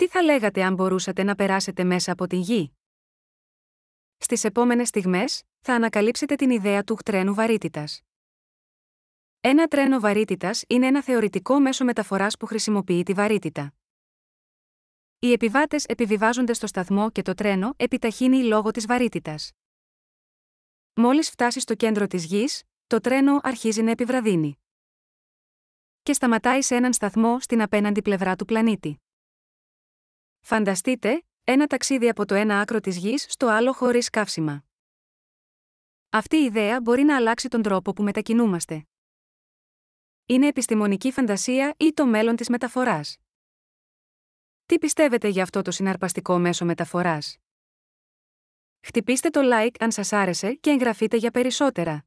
Τι θα λέγατε αν μπορούσατε να περάσετε μέσα από την γη. Στις επόμενες στιγμές, θα ανακαλύψετε την ιδέα του τρένου βαρύτητας. Ένα τρένο βαρύτητας είναι ένα θεωρητικό μέσο μεταφοράς που χρησιμοποιεί τη βαρύτητα. Οι επιβάτες επιβιβάζονται στο σταθμό και το τρένο επιταχύνει λόγω της βαρύτητας. Μόλις φτάσει στο κέντρο της γης, το τρένο αρχίζει να επιβραδύνει. Και σταματάει σε έναν σταθμό στην απέναντι πλευρά του πλανήτη. Φανταστείτε, ένα ταξίδι από το ένα άκρο της γης στο άλλο χωρίς καύσιμα. Αυτή η ιδέα μπορεί να αλλάξει τον τρόπο που μετακινούμαστε. Είναι επιστημονική φαντασία ή το μέλλον της μεταφοράς. Τι πιστεύετε για αυτό το συναρπαστικό μέσο μεταφοράς? Χτυπήστε το like αν σας άρεσε και εγγραφείτε για περισσότερα.